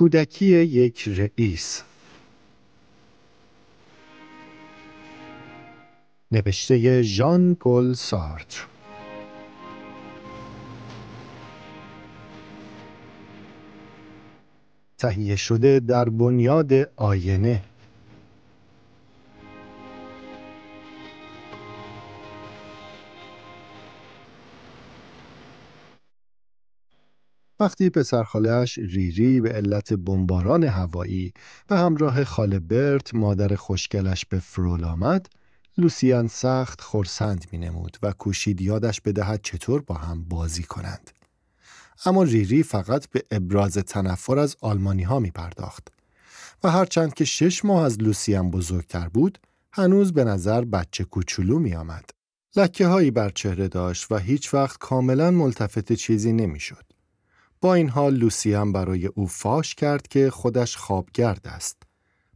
کودکی یک رئیس نوشته ژان پل سارتر تهیه شده در بنیاد آینه وقتی پسرخالش ریری به علت بمباران هوایی و همراه خاله برت مادر خوشگلش به فرول آمد لوسیان سخت خورسند می نمود و کوشید یادش بدهد چطور با هم بازی کنند. اما ریری فقط به ابراز تنفر از آلمانی ها می پرداخت و هرچند که شش ماه از لوسیان بزرگتر بود هنوز به نظر بچه کوچولو می آمد. لکه هایی بر چهره داشت و هیچ وقت کاملا ملتفت چیزی نمیشد. با این حال لوسیان برای او فاش کرد که خودش خوابگرد است.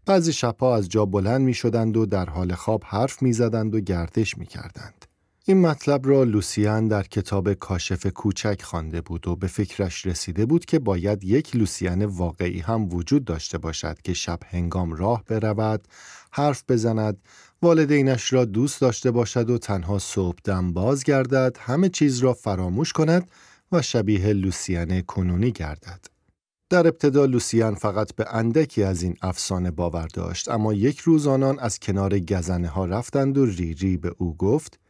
بعضی شبها از جا بلند می شدند و در حال خواب حرف می زدند و گردش می کردند. این مطلب را لوسیان در کتاب کاشف کوچک خوانده بود و به فکرش رسیده بود که باید یک لوسیان واقعی هم وجود داشته باشد که شب هنگام راه برود، حرف بزند، والدینش را دوست داشته باشد و تنها صبح دم باز گردد، همه چیز را فراموش کند و شبیه لوسیان کنونی گردد. در ابتدا لوسیان فقط به اندکی از این افسانه باور داشت اما یک روز آنان از کنار گزنه ها رفتند و ریری ری به او گفت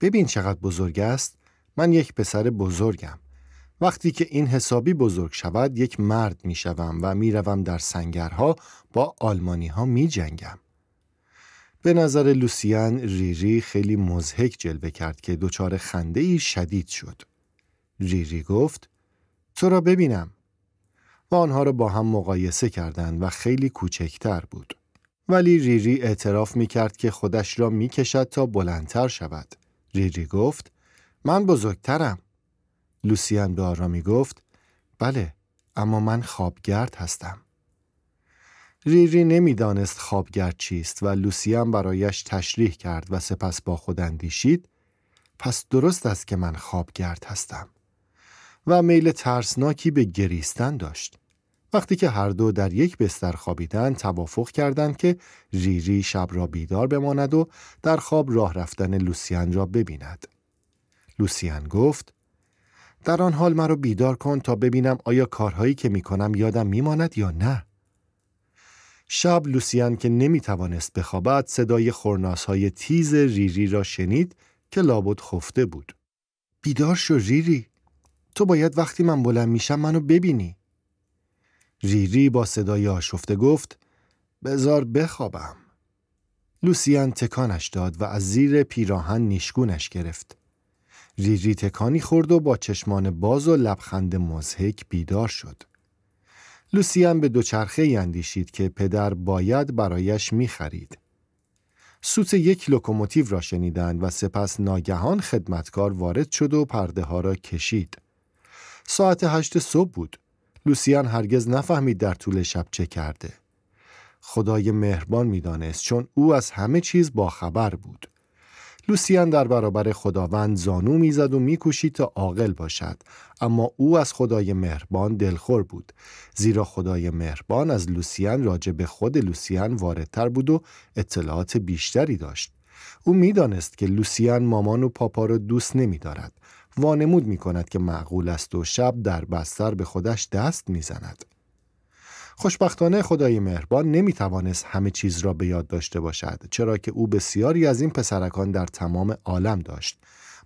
ببین چقدر بزرگ است من یک پسر بزرگم وقتی که این حسابی بزرگ شود یک مرد می شوم و می روم در سنگرها با آلمانی ها می جنگم. به نظر لوسیان ریری خیلی مزهک جلوه کرد که دچار خنده ای شدید شد. ریری گفت تو را ببینم و آنها را با هم مقایسه کردند و خیلی کوچکتر بود ولی ریری اعتراف می کرد که خودش را می کشد تا بلندتر شود ریری گفت من بزرگترم لوسیان به آرامی گفت بله اما من خوابگرد هستم ریری نمیدانست خوابگرد چیست و لوسیان برایش تشریح کرد و سپس با خود اندیشید پس درست است که من خوابگرد هستم و میل ترسناکی به گریستن داشت. وقتی که هر دو در یک بستر خوابیدند توافق کردند که ریری شب را بیدار بماند و در خواب راه رفتن لوسیان را ببیند. لوسیان گفت در آن حال مرا بیدار کن تا ببینم آیا کارهایی که می کنم یادم ماند یا نه. شب لوسیان که نمی توانست بخوابد صدای خورناس های تیز ریری را شنید که لابد خفته بود. بیدار شو ریری. تو باید وقتی من بلند میشم منو ببینی ریری با صدای آشفته گفت بزار بخوابم لوسیان تکانش داد و از زیر پیراهن نیشگونش گرفت ریری تکانی خورد و با چشمان باز و لبخند مزهک بیدار شد لوسیان به دوچرخه اندیشید که پدر باید برایش میخرید. سوت یک لوکوموتیو را شنیدند و سپس ناگهان خدمتکار وارد شد و پرده ها را کشید. ساعت هشت صبح بود. لوسیان هرگز نفهمید در طول شب چه کرده. خدای مهربان میدانست چون او از همه چیز با خبر بود. لوسیان در برابر خداوند زانو میزد و میکوشید تا عاقل باشد اما او از خدای مهربان دلخور بود زیرا خدای مهربان از لوسیان راجع به خود لوسیان واردتر بود و اطلاعات بیشتری داشت او میدانست که لوسیان مامان و پاپا را دوست دارد، وانمود می کند که معقول است و شب در بستر به خودش دست می زند. خوشبختانه خدای مهربان نمی توانست همه چیز را به یاد داشته باشد چرا که او بسیاری از این پسرکان در تمام عالم داشت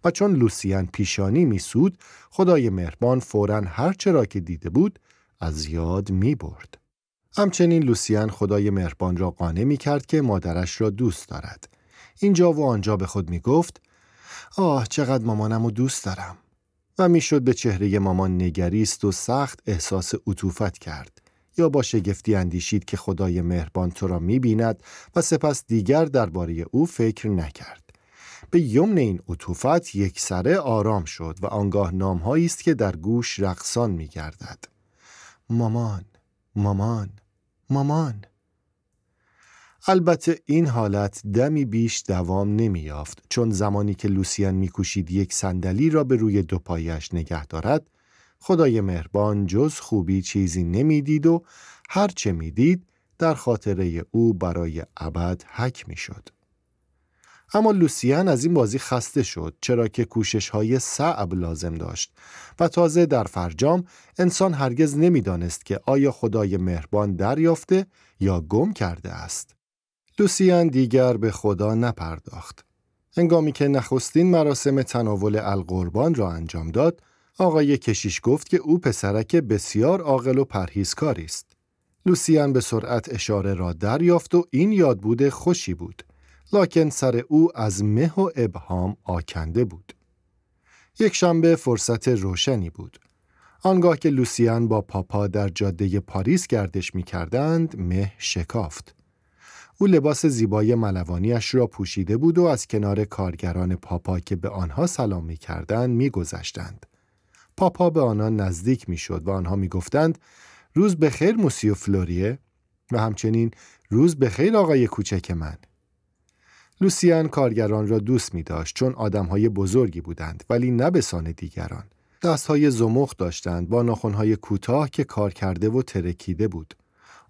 و چون لوسیان پیشانی می سود خدای مهربان فورا هر را که دیده بود از یاد می برد. همچنین لوسیان خدای مهربان را قانع می کرد که مادرش را دوست دارد. اینجا و آنجا به خود می گفت آه چقدر مامانم دوست دارم و میشد به چهره مامان نگریست و سخت احساس عطوفت کرد یا با شگفتی اندیشید که خدای مهربان تو را میبیند و سپس دیگر درباره او فکر نکرد به یمن این اطوفت یک سره آرام شد و آنگاه نامهایی است که در گوش رقصان میگردد مامان مامان مامان البته این حالت دمی بیش دوام نمی نمییافت چون زمانی که لوسیان میکوشید یک صندلی را به روی دو پایش نگه دارد خدای مهربان جز خوبی چیزی نمیدید و هرچه میدید در خاطره او برای ابد حک میشد اما لوسیان از این بازی خسته شد چرا که کوشش های سعب لازم داشت و تازه در فرجام انسان هرگز نمیدانست که آیا خدای مهربان دریافته یا گم کرده است لوسیان دیگر به خدا نپرداخت. انگامی که نخستین مراسم تناول القربان را انجام داد، آقای کشیش گفت که او پسرک بسیار عاقل و پرهیزکاری است. لوسیان به سرعت اشاره را دریافت و این یادبود خوشی بود، لکن سر او از مه و ابهام آکنده بود. یک شنبه فرصت روشنی بود. آنگاه که لوسیان با پاپا در جاده پاریس گردش می کردند، مه شکافت. او لباس زیبای ملوانیش را پوشیده بود و از کنار کارگران پاپا که به آنها سلام می کردن می گذشتند. پاپا به آنان نزدیک می شد و آنها می گفتند روز بخیر موسیو فلوریه و همچنین روز بخیر آقای کوچک من. لوسیان کارگران را دوست می داشت چون آدمهای بزرگی بودند ولی نه به سان دیگران. دستهای زمخ داشتند با های کوتاه که کار کرده و ترکیده بود.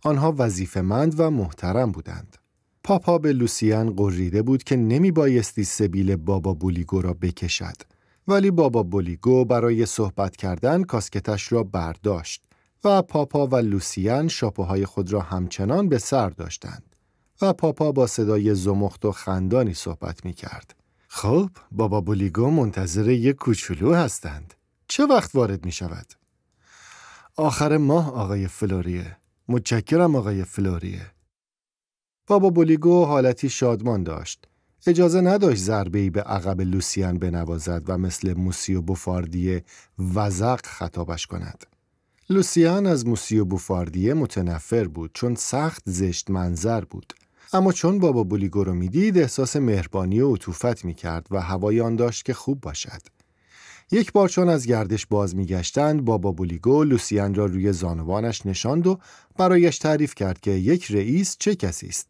آنها وظیفهمند و محترم بودند. پاپا به لوسیان قریده بود که نمی بایستی سبیل بابا بولیگو را بکشد. ولی بابا بولیگو برای صحبت کردن کاسکتش را برداشت و پاپا و لوسیان شاپوهای خود را همچنان به سر داشتند و پاپا با صدای زمخت و خندانی صحبت می کرد. خب، بابا بولیگو منتظر یک کوچولو هستند. چه وقت وارد می شود؟ آخر ماه آقای فلوریه. متشکرم آقای فلوریه. بابا بولیگو حالتی شادمان داشت. اجازه نداشت ضربه ای به عقب لوسیان بنوازد و مثل موسیو بوفاردیه وزق خطابش کند. لوسیان از موسیو بوفاردیه متنفر بود چون سخت زشت منظر بود. اما چون بابا بولیگو رو میدید احساس مهربانی و عطوفت کرد و هوای آن داشت که خوب باشد. یک بار چون از گردش باز میگشتند بابا بولیگو لوسیان را روی زانوانش نشاند و برایش تعریف کرد که یک رئیس چه کسی است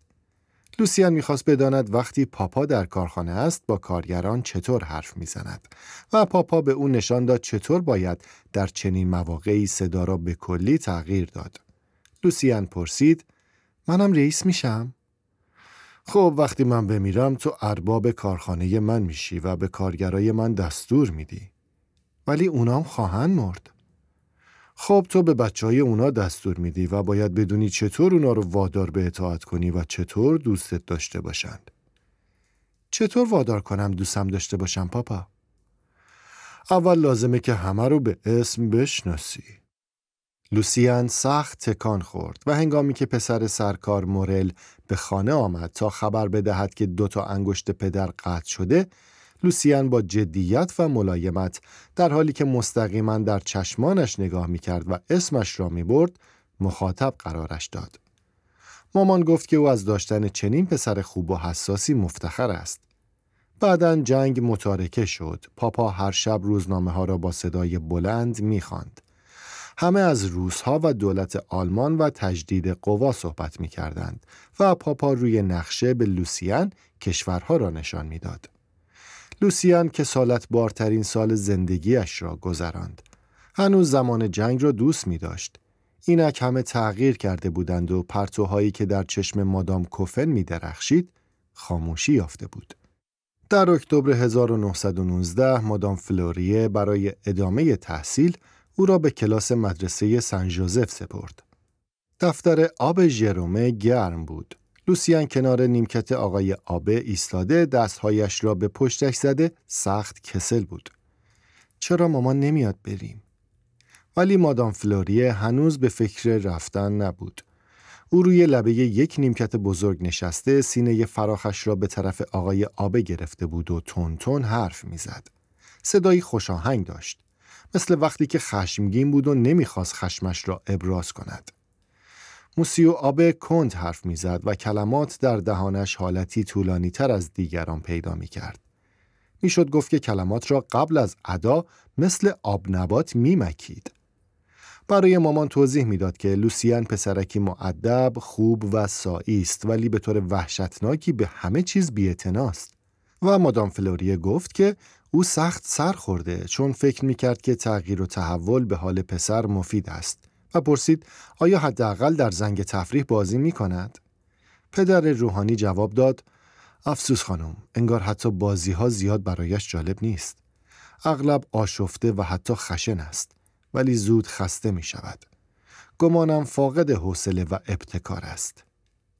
لوسیان میخواست بداند وقتی پاپا در کارخانه است با کارگران چطور حرف میزند و پاپا به او نشان داد چطور باید در چنین مواقعی صدا را به کلی تغییر داد لوسیان پرسید منم رئیس میشم خب وقتی من بمیرم تو ارباب کارخانه من میشی و به کارگرای من دستور میدی ولی اونام خواهند مرد خب تو به بچه های اونا دستور میدی و باید بدونی چطور اونا رو وادار به اطاعت کنی و چطور دوستت داشته باشند. چطور وادار کنم دوستم داشته باشم پاپا؟ اول لازمه که همه رو به اسم بشناسی. لوسیان سخت تکان خورد و هنگامی که پسر سرکار مورل به خانه آمد تا خبر بدهد که دوتا انگشت پدر قطع شده لوسیان با جدیت و ملایمت در حالی که مستقیما در چشمانش نگاه می کرد و اسمش را می برد مخاطب قرارش داد. مامان گفت که او از داشتن چنین پسر خوب و حساسی مفتخر است. بعدا جنگ متارکه شد. پاپا هر شب روزنامه ها را با صدای بلند میخواند. همه از روزها و دولت آلمان و تجدید قوا صحبت می کردند و پاپا روی نقشه به لوسیان کشورها را نشان داد. لوسیان که سالت بارترین سال زندگیش را گذراند. هنوز زمان جنگ را دوست می داشت. اینک همه تغییر کرده بودند و پرتوهایی که در چشم مادام کوفن می درخشید خاموشی یافته بود. در اکتبر 1919 مادام فلوریه برای ادامه تحصیل او را به کلاس مدرسه سن جوزف سپرد. دفتر آب ژرومه گرم بود. لوسیان کنار نیمکت آقای آبه ایستاده دستهایش را به پشتش زده سخت کسل بود. چرا مامان نمیاد بریم؟ ولی مادام فلوریه هنوز به فکر رفتن نبود. او روی لبه یک نیمکت بزرگ نشسته سینه فراخش را به طرف آقای آبه گرفته بود و تون تون حرف میزد. صدایی آهنگ داشت. مثل وقتی که خشمگین بود و نمیخواست خشمش را ابراز کند. موسیو آب کند حرف میزد و کلمات در دهانش حالتی طولانی تر از دیگران پیدا می کرد. میشد گفت که کلمات را قبل از ادا مثل آب نبات می مکید. برای مامان توضیح میداد که لوسیان پسرکی معدب، خوب و سایی است ولی به طور وحشتناکی به همه چیز بیعتناست. و مادام فلوریه گفت که او سخت سر خورده چون فکر می کرد که تغییر و تحول به حال پسر مفید است و پرسید آیا حداقل در زنگ تفریح بازی می کند؟ پدر روحانی جواب داد افسوس خانم انگار حتی بازی ها زیاد برایش جالب نیست. اغلب آشفته و حتی خشن است ولی زود خسته می شود. گمانم فاقد حوصله و ابتکار است.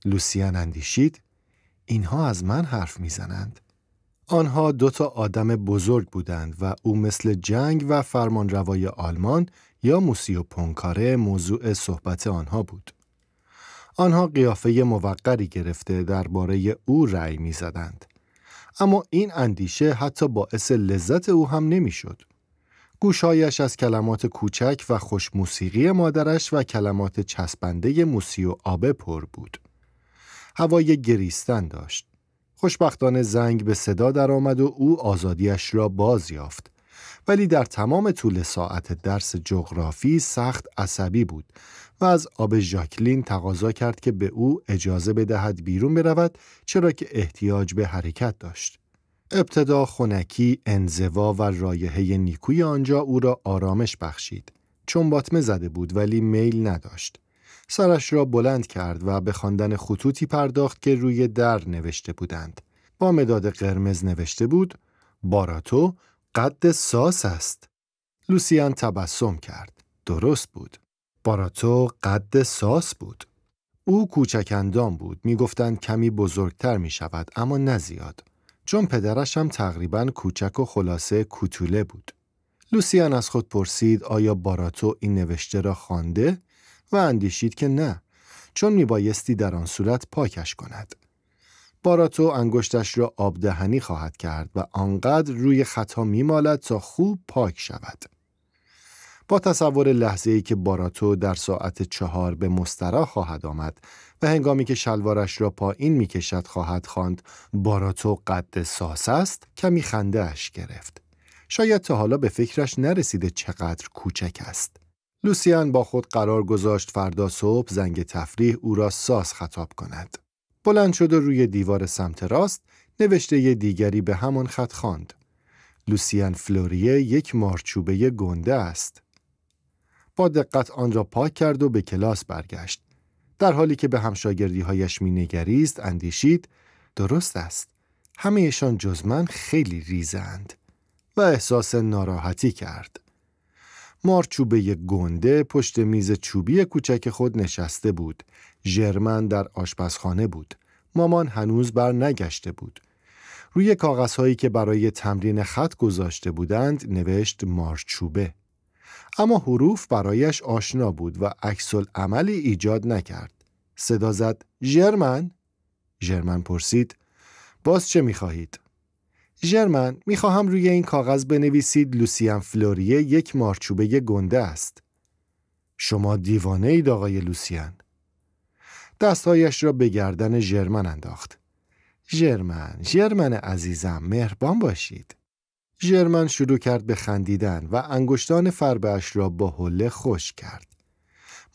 لوسیان اندیشید اینها از من حرف میزنند. آنها دو تا آدم بزرگ بودند و او مثل جنگ و فرمانروای آلمان یا و پونکاره موضوع صحبت آنها بود. آنها قیافه موقری گرفته درباره او رأی می زدند. اما این اندیشه حتی باعث لذت او هم شد. گوشهایش از کلمات کوچک و خوش موسیقی مادرش و کلمات چسبنده موسی و آبه پر بود. هوای گریستن داشت. خوشبختانه زنگ به صدا درآمد و او آزادیش را باز یافت. ولی در تمام طول ساعت درس جغرافی سخت عصبی بود و از آب ژاکلین تقاضا کرد که به او اجازه بدهد بیرون برود چرا که احتیاج به حرکت داشت. ابتدا خونکی، انزوا و رایحه نیکوی آنجا او را آرامش بخشید. چون باطمه زده بود ولی میل نداشت. سرش را بلند کرد و به خواندن خطوطی پرداخت که روی در نوشته بودند. با مداد قرمز نوشته بود باراتو قد ساس است. لوسیان تبسم کرد. درست بود. باراتو قد ساس بود. او کوچک اندام بود. میگفتند کمی بزرگتر می شود اما نه زیاد. چون پدرش هم تقریبا کوچک و خلاصه کوتوله بود. لوسیان از خود پرسید آیا باراتو این نوشته را خوانده و اندیشید که نه چون میبایستی در آن صورت پاکش کند. باراتو انگشتش را آبدهنی خواهد کرد و آنقدر روی خطا میمالد تا خوب پاک شود. با تصور لحظه ای که باراتو در ساعت چهار به مسترا خواهد آمد و هنگامی که شلوارش را پایین می کشد خواهد خواند باراتو قد ساس است کمی خنده اش گرفت. شاید تا حالا به فکرش نرسیده چقدر کوچک است. لوسیان با خود قرار گذاشت فردا صبح زنگ تفریح او را ساس خطاب کند. بلند شد و روی دیوار سمت راست نوشته ی دیگری به همان خط خواند. لوسیان فلوریه یک مارچوبه گنده است. با دقت آن را پاک کرد و به کلاس برگشت. در حالی که به همشاگردی هایش می نگریست اندیشید درست است. همهشان جز من خیلی ریزند و احساس ناراحتی کرد. مارچوبه گنده پشت میز چوبی کوچک خود نشسته بود ژرمن در آشپزخانه بود. مامان هنوز بر نگشته بود. روی کاغذهایی که برای تمرین خط گذاشته بودند نوشت مارچوبه. اما حروف برایش آشنا بود و عکس عملی ایجاد نکرد. صدا زد ژرمن ژرمن پرسید باز چه میخواهید؟ ژرمن میخواهم روی این کاغذ بنویسید لوسیان فلوریه یک مارچوبه گنده است. شما دیوانه ای آقای لوسیان. دستهایش را به گردن ژرمن انداخت ژرمن ژرمن عزیزم مهربان باشید ژرمن شروع کرد به خندیدن و انگشتان فربهاش را با حله خوش کرد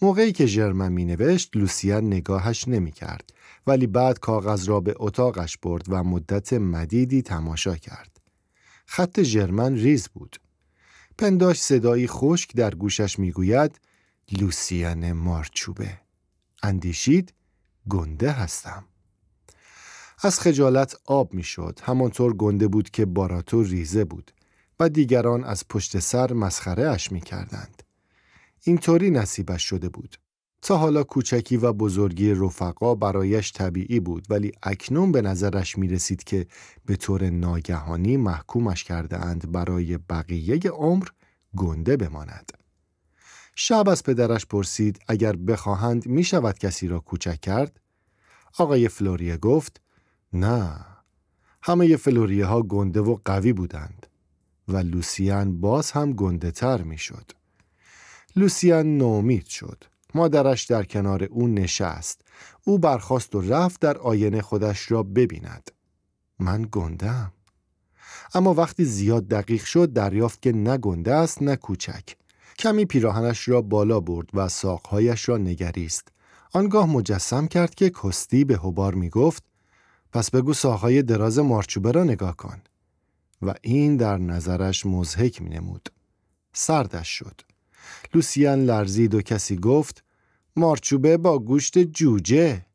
موقعی که ژرمن می نوشت لوسیان نگاهش نمی کرد ولی بعد کاغذ را به اتاقش برد و مدت مدیدی تماشا کرد خط ژرمن ریز بود پنداش صدایی خشک در گوشش می گوید، لوسیان مارچوبه اندیشید گنده هستم از خجالت آب میشد همانطور گنده بود که باراتو ریزه بود و دیگران از پشت سر مسخره اش میکردند اینطوری نصیبش شده بود تا حالا کوچکی و بزرگی رفقا برایش طبیعی بود ولی اکنون به نظرش می رسید که به طور ناگهانی محکومش کرده اند برای بقیه عمر گنده بماند. شب از پدرش پرسید اگر بخواهند می شود کسی را کوچک کرد؟ آقای فلوریه گفت نه همه فلوریه ها گنده و قوی بودند و لوسیان باز هم گنده تر می شد. لوسیان نومید شد. مادرش در کنار او نشست. او برخواست و رفت در آینه خودش را ببیند. من گندم. اما وقتی زیاد دقیق شد دریافت که نه گنده است نه کوچک. کمی پیراهنش را بالا برد و ساقهایش را نگریست. آنگاه مجسم کرد که کستی به هبار می گفت پس بگو ساقهای دراز مارچوبه را نگاه کن. و این در نظرش مزهک می نمود. سردش شد. لوسیان لرزید و کسی گفت مارچوبه با گوشت جوجه.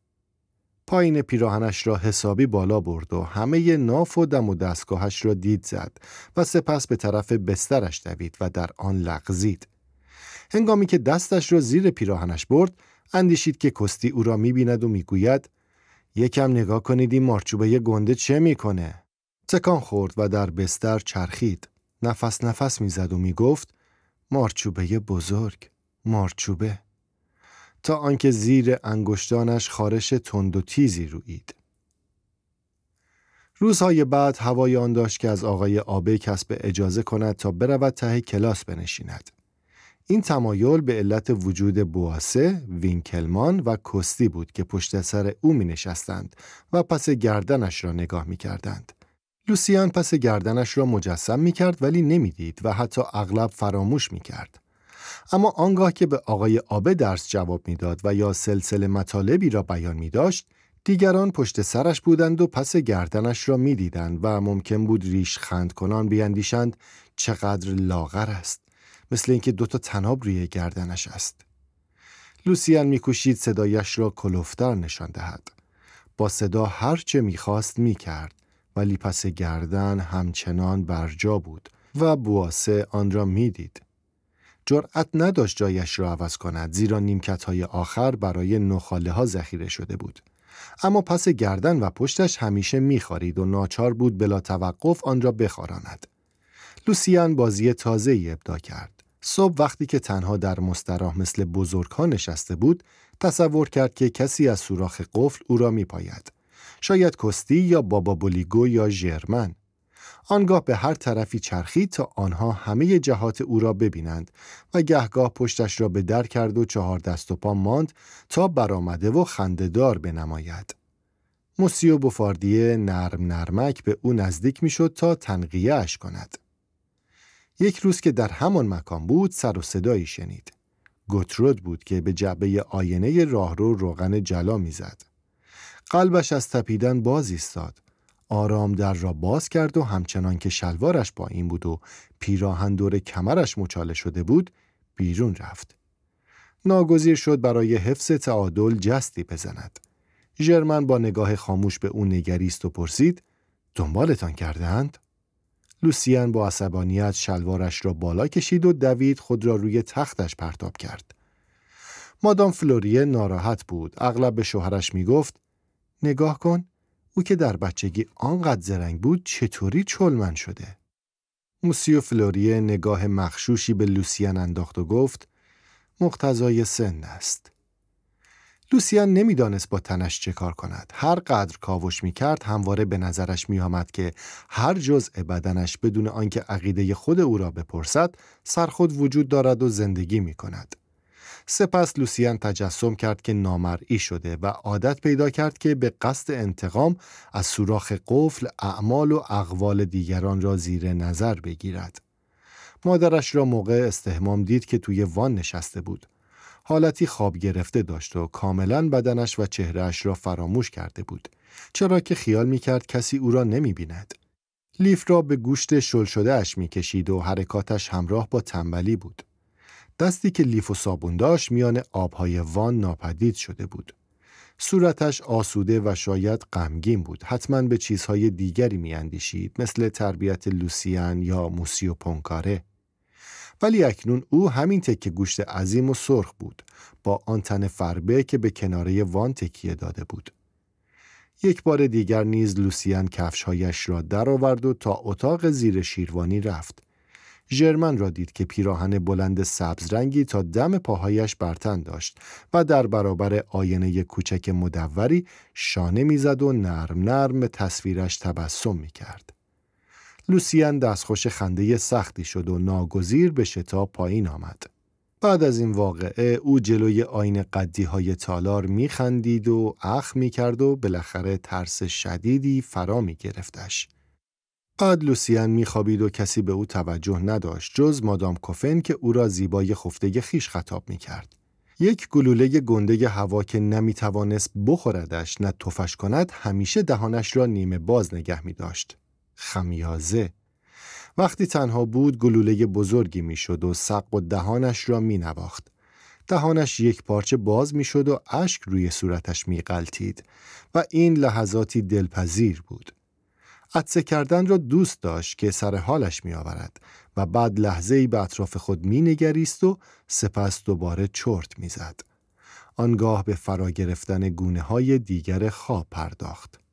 پایین پیراهنش را حسابی بالا برد و همه ناف و دم و دستگاهش را دید زد و سپس به طرف بسترش دوید و در آن لغزید. هنگامی که دستش را زیر پیراهنش برد اندیشید که کستی او را میبیند و میگوید یکم نگاه کنید این مارچوبه گنده چه میکنه تکان خورد و در بستر چرخید نفس نفس میزد و میگفت مارچوبه بزرگ مارچوبه تا آنکه زیر انگشتانش خارش تند و تیزی اید. روزهای بعد هوای آن داشت که از آقای آبه کسب اجازه کند تا برود ته کلاس بنشیند این تمایل به علت وجود بواسه، وینکلمان و کستی بود که پشت سر او می نشستند و پس گردنش را نگاه می کردند. لوسیان پس گردنش را مجسم می کرد ولی نمی دید و حتی اغلب فراموش می کرد. اما آنگاه که به آقای آبه درس جواب داد و یا سلسله مطالبی را بیان می داشت، دیگران پشت سرش بودند و پس گردنش را دیدند و ممکن بود ریش خند کنان بیاندیشند چقدر لاغر است. مثل اینکه دوتا تناب روی گردنش است لوسیان میکوشید صدایش را کلوفتر نشان دهد با صدا هر چه میخواست میکرد ولی پس گردن همچنان برجا بود و بواسه آن را میدید جرأت نداشت جایش را عوض کند زیرا نیمکت های آخر برای نخاله ها ذخیره شده بود اما پس گردن و پشتش همیشه میخورید و ناچار بود بلا توقف آن را بخاراند لوسیان بازی تازه ای ابدا کرد صبح وقتی که تنها در مستراح مثل بزرگها نشسته بود تصور کرد که کسی از سوراخ قفل او را پاید شاید کستی یا بابا بولیگو یا ژرمن آنگاه به هر طرفی چرخید تا آنها همه جهات او را ببینند و گهگاه پشتش را به در کرد و چهار دست و پا ماند تا برآمده و خندهدار بنماید موسیو بوفاردیه نرم نرمک به او نزدیک میشد تا تنقیه اش کند یک روز که در همان مکان بود سر و صدایی شنید. گوترود بود که به جعبه آینه راهرو روغن جلا میزد. قلبش از تپیدن باز ایستاد. آرام در را باز کرد و همچنان که شلوارش با این بود و پیراهن دور کمرش مچاله شده بود بیرون رفت. ناگزیر شد برای حفظ تعادل جستی بزند. ژرمن با نگاه خاموش به او نگریست و پرسید دنبالتان کردهاند، لوسیان با عصبانیت شلوارش را بالا کشید و دوید خود را روی تختش پرتاب کرد. مادام فلوریه ناراحت بود. اغلب به شوهرش می گفت نگاه کن او که در بچگی آنقدر زرنگ بود چطوری چلمن شده؟ موسیو فلوریه نگاه مخشوشی به لوسیان انداخت و گفت مقتضای سن است. لوسیان نمیدانست با تنش چه کار کند هر قدر کاوش می کرد همواره به نظرش می آمد که هر جزء بدنش بدون آنکه عقیده خود او را بپرسد سرخود وجود دارد و زندگی می کند سپس لوسیان تجسم کرد که نامرئی شده و عادت پیدا کرد که به قصد انتقام از سوراخ قفل اعمال و اقوال دیگران را زیر نظر بگیرد مادرش را موقع استهمام دید که توی وان نشسته بود حالتی خواب گرفته داشت و کاملا بدنش و چهرهش را فراموش کرده بود چرا که خیال می کسی او را نمی لیف را به گوشت شل شده اش می و حرکاتش همراه با تنبلی بود. دستی که لیف و صابون داشت میان آبهای وان ناپدید شده بود. صورتش آسوده و شاید غمگین بود. حتما به چیزهای دیگری میاندیشید مثل تربیت لوسیان یا موسیو پونکاره. ولی اکنون او همین تکه گوشت عظیم و سرخ بود با آن تن فربه که به کناره وان تکیه داده بود یک بار دیگر نیز لوسیان کفشهایش را درآورد و تا اتاق زیر شیروانی رفت ژرمن را دید که پیراهن بلند سبزرنگی تا دم پاهایش برتن داشت و در برابر آینه کوچک مدوری شانه میزد و نرم نرم تصویرش تبسم کرد. لوسیان دستخوش خنده سختی شد و ناگزیر به شتاب پایین آمد. بعد از این واقعه او جلوی آین قدی های تالار میخندید و اخ میکرد و بالاخره ترس شدیدی فرا گرفتش. بعد لوسیان میخوابید و کسی به او توجه نداشت جز مادام کوفن که او را زیبای خفته خیش خطاب میکرد. یک گلوله گنده هوا که نمیتوانست بخوردش نه تفش کند همیشه دهانش را نیمه باز نگه می داشت. خمیازه وقتی تنها بود گلوله بزرگی میشد و سق و دهانش را می نواخت. دهانش یک پارچه باز میشد و اشک روی صورتش می قلتید و این لحظاتی دلپذیر بود. عطسه کردن را دوست داشت که سر حالش می آورد و بعد لحظه ای به اطراف خود می نگریست و سپس دوباره چرت می زد. آنگاه به فرا گرفتن گونه های دیگر خواب پرداخت.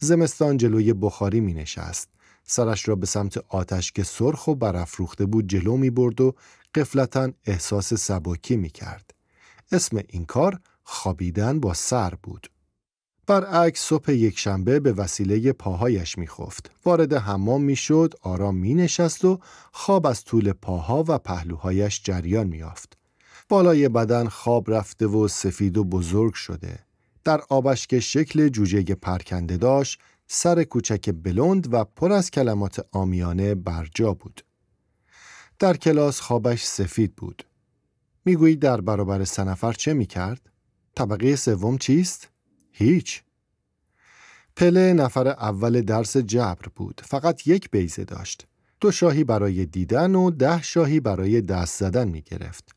زمستان جلوی بخاری می نشست. سرش را به سمت آتش که سرخ و برافروخته بود جلو می برد و قفلتا احساس سبکی می کرد. اسم این کار خوابیدن با سر بود. برعکس صبح یک شنبه به وسیله پاهایش میخفت. وارد حمام میشد، آرام نشست و خواب از طول پاها و پهلوهایش جریان میافت. بالای بدن خواب رفته و سفید و بزرگ شده. در آبش که شکل جوجه پرکنده داشت سر کوچک بلند و پر از کلمات آمیانه برجا بود. در کلاس خوابش سفید بود. میگویی در برابر سه نفر چه میکرد؟ طبقه سوم چیست؟ هیچ. پله نفر اول درس جبر بود. فقط یک بیزه داشت. دو شاهی برای دیدن و ده شاهی برای دست زدن می گرفت.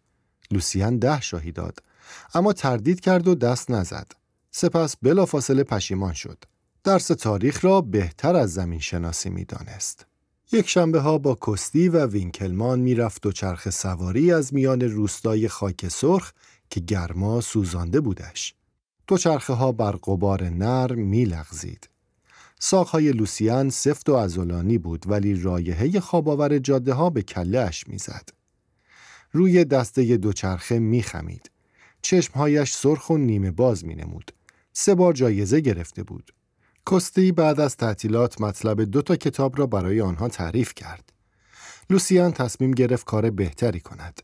لوسیان ده شاهی داد. اما تردید کرد و دست نزد. سپس بلافاصله پشیمان شد. درس تاریخ را بهتر از زمین شناسی می دانست. یک شنبه ها با کستی و وینکلمان می رفت و چرخ سواری از میان روستای خاک سرخ که گرما سوزانده بودش. دو چرخه ها بر قبار نر می لغزید. ساقهای لوسیان سفت و ازولانی بود ولی رایحه خواباور جاده ها به کلهش می زد. روی دسته دوچرخه می خمید. چشمهایش سرخ و نیمه باز می نمود. سه بار جایزه گرفته بود. کستی بعد از تعطیلات مطلب دو تا کتاب را برای آنها تعریف کرد. لوسیان تصمیم گرفت کار بهتری کند.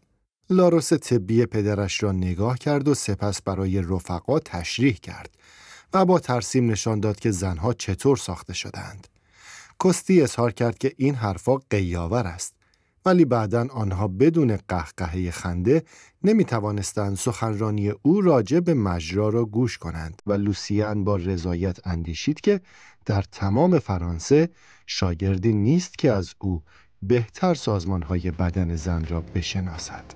لاروس طبی پدرش را نگاه کرد و سپس برای رفقا تشریح کرد و با ترسیم نشان داد که زنها چطور ساخته شدند. کستی اظهار کرد که این حرفا قیاور است ولی بعدا آنها بدون قهقهه خنده نمی توانستند سخنرانی او راجع به مجرا را گوش کنند و لوسیان با رضایت اندیشید که در تمام فرانسه شاگردی نیست که از او بهتر سازمانهای بدن زن را بشناسد.